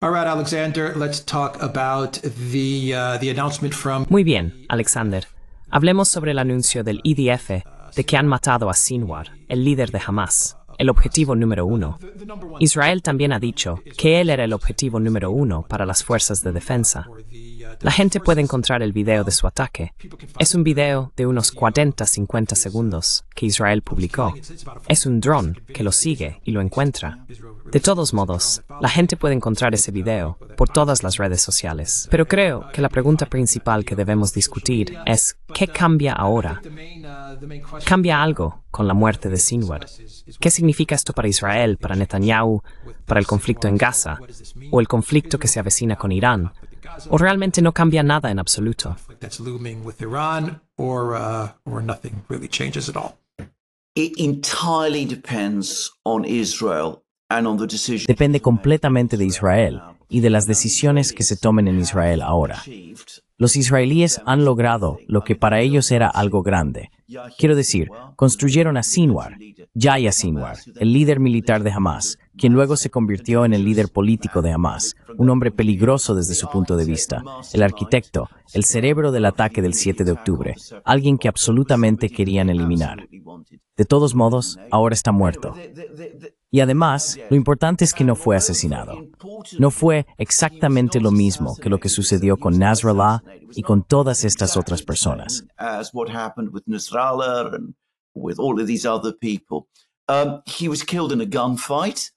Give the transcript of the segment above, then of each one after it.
Alexander, let's talk uh, Muy bien, Alexander. Hablemos sobre el anuncio del IDF de que han matado a Sinwar, el líder de Hamas, el objetivo número uno. Israel también ha dicho que él era el objetivo número uno para las fuerzas de defensa. La gente puede encontrar el video de su ataque. Es un video de unos 40-50 segundos que Israel publicó. Es un dron que lo sigue y lo encuentra. De todos modos, la gente puede encontrar ese video por todas las redes sociales. Pero creo que la pregunta principal que debemos discutir es ¿qué cambia ahora? ¿Cambia algo con la muerte de Sinwar? ¿Qué significa esto para Israel, para Netanyahu, para el conflicto en Gaza o el conflicto que se avecina con Irán? o realmente no cambia nada en absoluto. Depende completamente de Israel y de las decisiones que se tomen en Israel ahora. Los israelíes han logrado lo que para ellos era algo grande. Quiero decir, construyeron a Sinwar, Yahya Sinwar, el líder militar de Hamas, quien luego se convirtió en el líder político de Hamas, un hombre peligroso desde su punto de vista, el arquitecto, el cerebro del ataque del 7 de octubre, alguien que absolutamente querían eliminar. De todos modos, ahora está muerto. Y además, lo importante es que no fue asesinado. No fue exactamente lo mismo que lo que sucedió con Nasrallah y con todas estas otras personas. he was killed in a gunfight.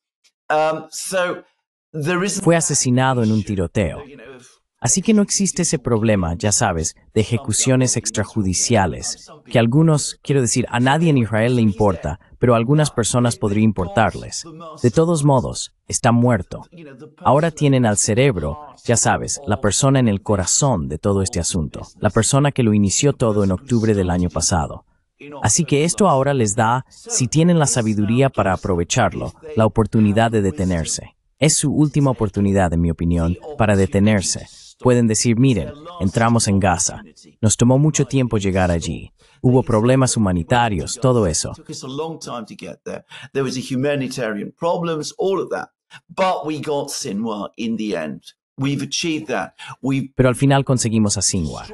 Um, Fue asesinado en un tiroteo. Así que no existe ese problema, ya sabes, de ejecuciones extrajudiciales, que a algunos, quiero decir, a nadie en Israel le importa, pero a algunas personas podría importarles. De todos modos, está muerto. Ahora tienen al cerebro, ya sabes, la persona en el corazón de todo este asunto, la persona que lo inició todo en octubre del año pasado. Así que esto ahora les da, si tienen la sabiduría para aprovecharlo, la oportunidad de detenerse. Es su última oportunidad, en mi opinión, para detenerse. Pueden decir, miren, entramos en Gaza. Nos tomó mucho tiempo llegar allí. Hubo problemas humanitarios, todo eso. Pero al final conseguimos a Sinwar.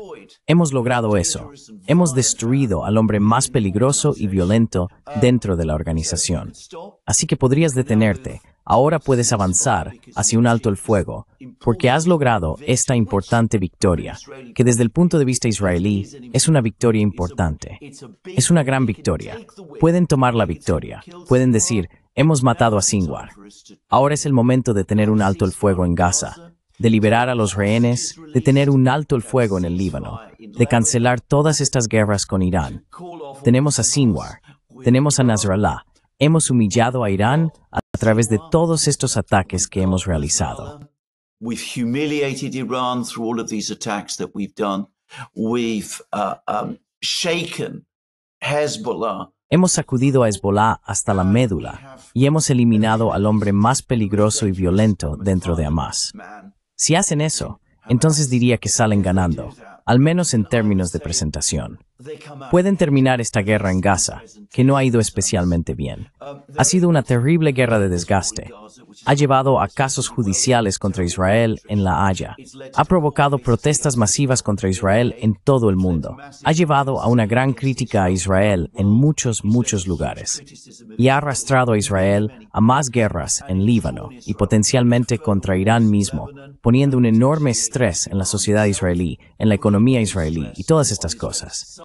Hemos logrado eso. Hemos destruido al hombre más peligroso y violento uh, dentro de la organización. Así que podrías detenerte. Ahora puedes avanzar hacia un alto el fuego, porque has logrado esta importante victoria, que desde el punto de vista israelí es una victoria importante. Es una gran victoria. Pueden tomar la victoria. Pueden decir, hemos matado a Sinwar. Ahora es el momento de tener un alto el fuego en Gaza, de liberar a los rehenes, de tener un alto el fuego en el Líbano, de cancelar todas estas guerras con Irán. Tenemos a Sinwar, tenemos a Nasrallah, hemos humillado a Irán a través de todos estos ataques que hemos realizado. Hemos sacudido a Hezbollah hasta la médula y hemos eliminado al hombre más peligroso y violento dentro de Hamas. Si hacen eso, entonces diría que salen ganando, al menos en términos de presentación pueden terminar esta guerra en Gaza, que no ha ido especialmente bien. Ha sido una terrible guerra de desgaste. Ha llevado a casos judiciales contra Israel en La Haya. Ha provocado protestas masivas contra Israel en todo el mundo. Ha llevado a una gran crítica a Israel en muchos, muchos lugares. Y ha arrastrado a Israel a más guerras en Líbano y potencialmente contra Irán mismo, poniendo un enorme estrés en la sociedad israelí, en la economía israelí y todas estas cosas.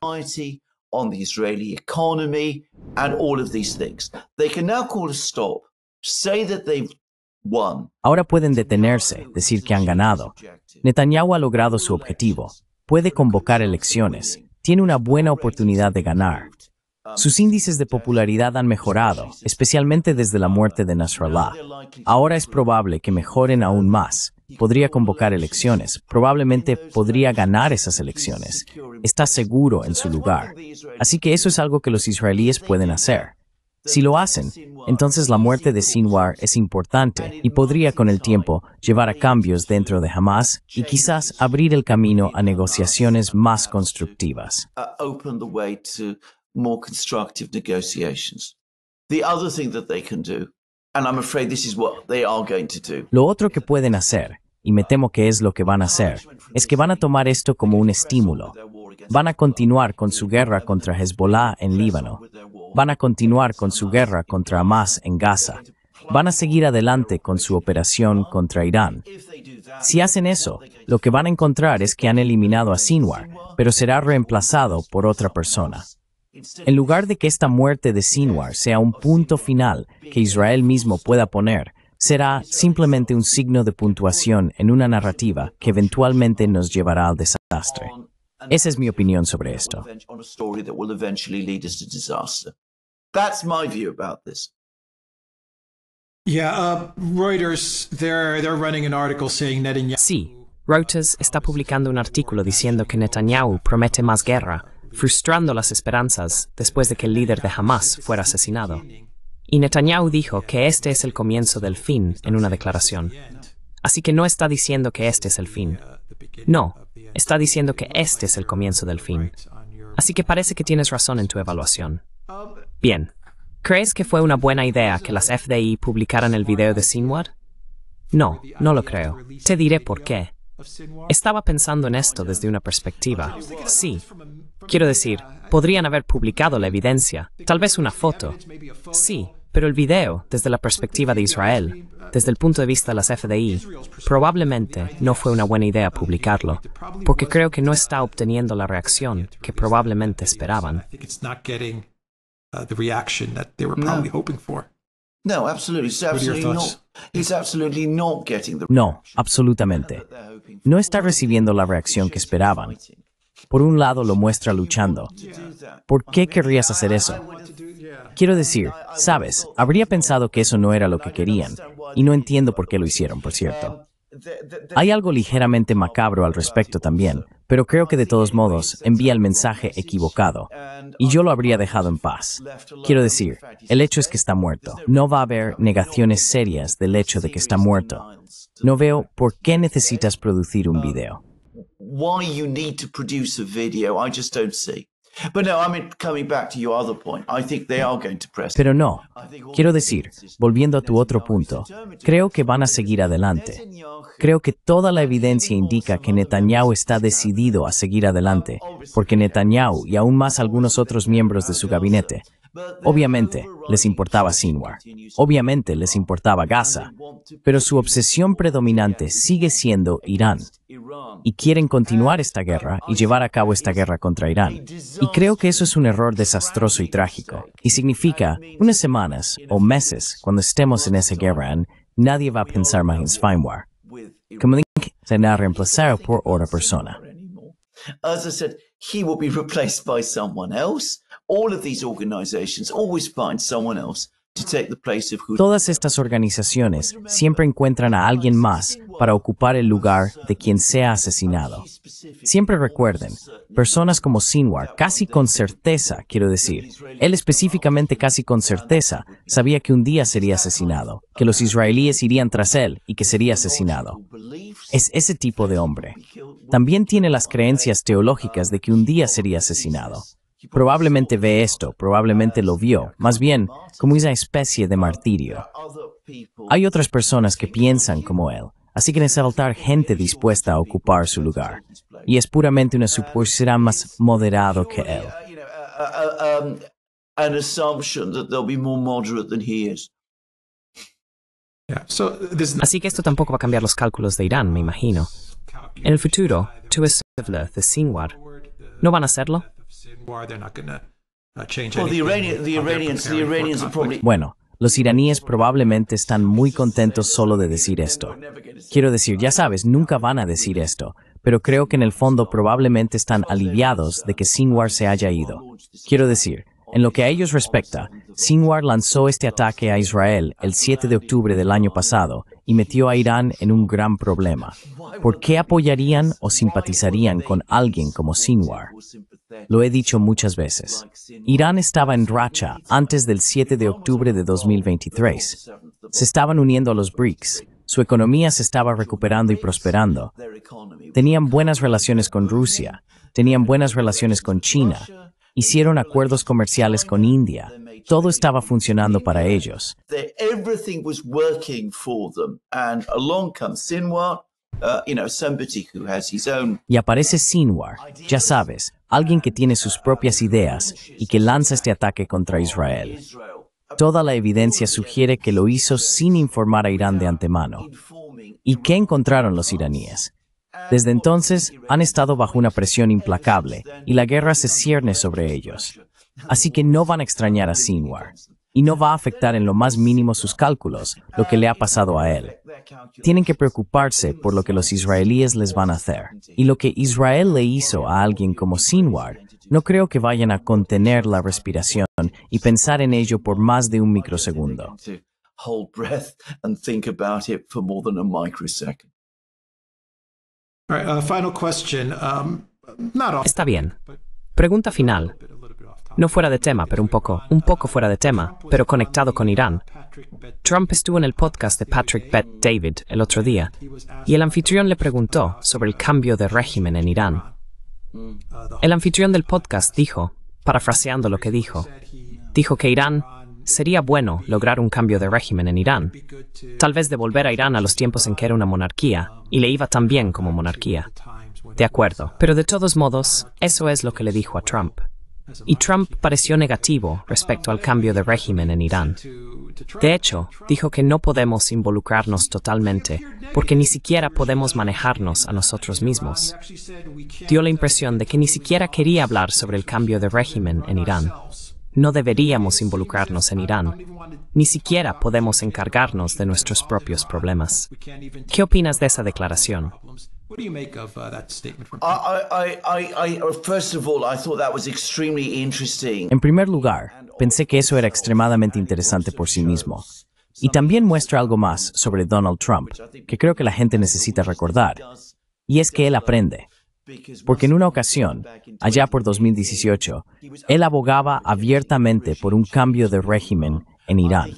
Ahora pueden detenerse, decir que han ganado. Netanyahu ha logrado su objetivo. Puede convocar elecciones. Tiene una buena oportunidad de ganar. Sus índices de popularidad han mejorado, especialmente desde la muerte de Nasrallah. Ahora es probable que mejoren aún más podría convocar elecciones, probablemente podría ganar esas elecciones. Está seguro en su lugar. Así que eso es algo que los israelíes pueden hacer. Si lo hacen, entonces la muerte de Sinwar es importante y podría con el tiempo llevar a cambios dentro de Hamas y quizás abrir el camino a negociaciones más constructivas. Uh, lo otro que pueden hacer y me temo que es lo que van a hacer, es que van a tomar esto como un estímulo. Van a continuar con su guerra contra Hezbollah en Líbano. Van a continuar con su guerra contra Hamas en Gaza. Van a seguir adelante con su operación contra Irán. Si hacen eso, lo que van a encontrar es que han eliminado a Sinwar, pero será reemplazado por otra persona. En lugar de que esta muerte de Sinwar sea un punto final que Israel mismo pueda poner, será simplemente un signo de puntuación en una narrativa que eventualmente nos llevará al desastre. Esa es mi opinión sobre esto. Sí, Reuters está publicando un artículo diciendo que Netanyahu promete más guerra, frustrando las esperanzas después de que el líder de Hamas fuera asesinado. Y Netanyahu dijo que este es el comienzo del fin en una declaración. Así que no está diciendo que este es el fin. No, está diciendo que este es el comienzo del fin. Así que parece que tienes razón en tu evaluación. Bien. ¿Crees que fue una buena idea que las FDI publicaran el video de Sinwar? No, no lo creo. Te diré por qué. Estaba pensando en esto desde una perspectiva. Sí. Quiero decir, podrían haber publicado la evidencia, tal vez una foto. Sí, pero el video, desde la perspectiva de Israel, desde el punto de vista de las FDI, probablemente no fue una buena idea publicarlo, porque creo que no está obteniendo la reacción que probablemente esperaban. Uh, no, absolutamente. No está recibiendo la reacción que esperaban. Por un lado lo muestra luchando. ¿Por qué querrías hacer eso? Quiero decir, sabes, habría pensado que eso no era lo que querían, y no entiendo por qué lo hicieron, por cierto. Hay algo ligeramente macabro al respecto también, pero creo que de todos modos envía el mensaje equivocado, y yo lo habría dejado en paz. Quiero decir, el hecho es que está muerto. No va a haber negaciones serias del hecho de que está muerto. No veo por qué necesitas producir un video. Why you need to produce a video, I just don't see. Pero no, quiero decir, volviendo a tu otro punto, creo que van a seguir adelante. Creo que toda la evidencia indica que Netanyahu está decidido a seguir adelante, porque Netanyahu y aún más algunos otros miembros de su gabinete Obviamente, les importaba Sinwar. Obviamente, les importaba Gaza. Pero su obsesión predominante sigue siendo Irán y quieren continuar esta guerra y llevar a cabo esta guerra contra Irán. Y creo que eso es un error desastroso y trágico. Y significa, unas semanas o meses, cuando estemos en esa guerra, nadie va a pensar más en Spyware. Kamalink será reemplazado por otra persona. All of these organizations always find someone Todas estas organizaciones siempre encuentran a alguien más para ocupar el lugar de quien sea asesinado. Siempre recuerden, personas como Sinwar, casi con certeza, quiero decir, él específicamente casi con certeza, sabía que un día sería asesinado, que los israelíes irían tras él y que sería asesinado. Es ese tipo de hombre. También tiene las creencias teológicas de que un día sería asesinado probablemente ve esto, probablemente lo vio, más bien como esa especie de martirio. Hay otras personas que piensan como él, así que saltar gente dispuesta a ocupar su lugar, y es puramente una suposición más moderado que él. Así que esto tampoco va a cambiar los cálculos de Irán, me imagino. En el futuro, ¿no van a hacerlo? Bueno, los iraníes probablemente están muy contentos solo de decir esto. Quiero decir, ya sabes, nunca van a decir esto, pero creo que en el fondo probablemente están aliviados de que Sinwar se haya ido. Quiero decir, en lo que a ellos respecta, Sinwar lanzó este ataque a Israel el 7 de octubre del año pasado y metió a Irán en un gran problema. ¿Por qué apoyarían o simpatizarían con alguien como Sinwar? Lo he dicho muchas veces. Irán estaba en racha antes del 7 de octubre de 2023. Se estaban uniendo a los BRICS. Su economía se estaba recuperando y prosperando. Tenían buenas relaciones con Rusia. Tenían buenas relaciones con China. Hicieron acuerdos comerciales con India. Todo estaba funcionando para ellos. Uh, y aparece Sinwar, ya sabes, alguien que tiene sus propias ideas y que lanza este ataque contra Israel. Toda la evidencia sugiere que lo hizo sin informar a Irán de antemano. ¿Y qué encontraron los iraníes? Desde entonces han estado bajo una presión implacable y la guerra se cierne sobre ellos. Así que no van a extrañar a Sinwar y no va a afectar en lo más mínimo sus cálculos lo que le ha pasado a él. Tienen que preocuparse por lo que los israelíes les van a hacer. Y lo que Israel le hizo a alguien como Sinwar, no creo que vayan a contener la respiración y pensar en ello por más de un microsegundo. Está bien. Pregunta final no fuera de tema, pero un poco, un poco fuera de tema, pero conectado con Irán. Trump estuvo en el podcast de Patrick Bet David el otro día y el anfitrión le preguntó sobre el cambio de régimen en Irán. El anfitrión del podcast dijo, parafraseando lo que dijo, dijo que Irán sería bueno lograr un cambio de régimen en Irán, tal vez devolver a Irán a los tiempos en que era una monarquía y le iba tan bien como monarquía. De acuerdo, pero de todos modos, eso es lo que le dijo a Trump y Trump pareció negativo respecto al cambio de régimen en Irán. De hecho, dijo que no podemos involucrarnos totalmente porque ni siquiera podemos manejarnos a nosotros mismos. Dio la impresión de que ni siquiera quería hablar sobre el cambio de régimen en Irán. No deberíamos involucrarnos en Irán. Ni siquiera podemos encargarnos de nuestros propios problemas. ¿Qué opinas de esa declaración? En primer lugar, pensé que eso era extremadamente interesante por sí mismo. Y también muestra algo más sobre Donald Trump, que creo que la gente necesita recordar, y es que él aprende. Porque en una ocasión, allá por 2018, él abogaba abiertamente por un cambio de régimen en Irán.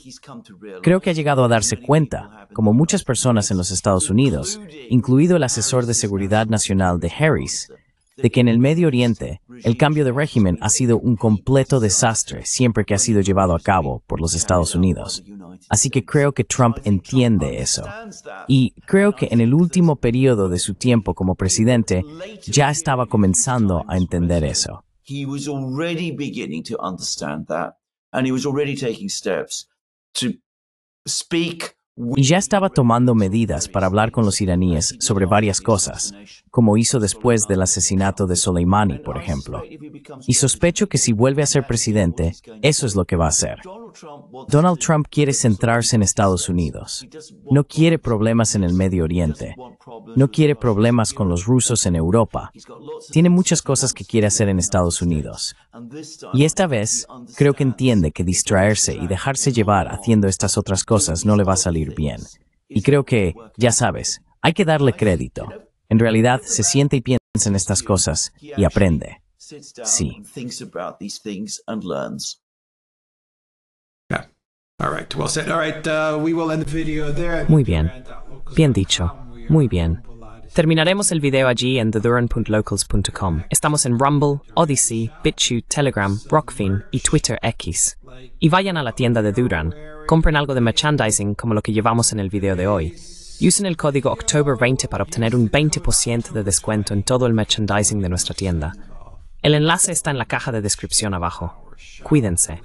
Creo que ha llegado a darse cuenta, como muchas personas en los Estados Unidos, incluido el asesor de seguridad nacional de Harris, de que en el Medio Oriente el cambio de régimen ha sido un completo desastre siempre que ha sido llevado a cabo por los Estados Unidos. Así que creo que Trump entiende eso. Y creo que en el último periodo de su tiempo como presidente ya estaba comenzando a entender eso. and he was already taking steps to speak Ya estaba tomando medidas para hablar con los iraníes sobre varias cosas, como hizo después del asesinato de Soleimani, por ejemplo. Y sospecho que si vuelve a ser presidente, eso es lo que va a hacer. Donald Trump quiere centrarse en Estados Unidos. No quiere problemas en el Medio Oriente. No quiere problemas con los rusos en Europa. Tiene muchas cosas que quiere hacer en Estados Unidos. Y esta vez, creo que entiende que distraerse y dejarse llevar haciendo estas otras cosas no le va a salir bien. Y creo que, ya sabes, hay que darle crédito. En realidad se siente y piensa en estas cosas y aprende. Sí. Muy bien. Bien dicho. Muy bien. Terminaremos el video allí en theduran.locals.com. Estamos en Rumble, Odyssey, BitChute, Telegram, Rockfin y Twitter X. Y vayan a la tienda de Duran, compren algo de merchandising como lo que llevamos en el video de hoy. usen el código October20 para obtener un 20% de descuento en todo el merchandising de nuestra tienda. El enlace está en la caja de descripción abajo. Cuídense.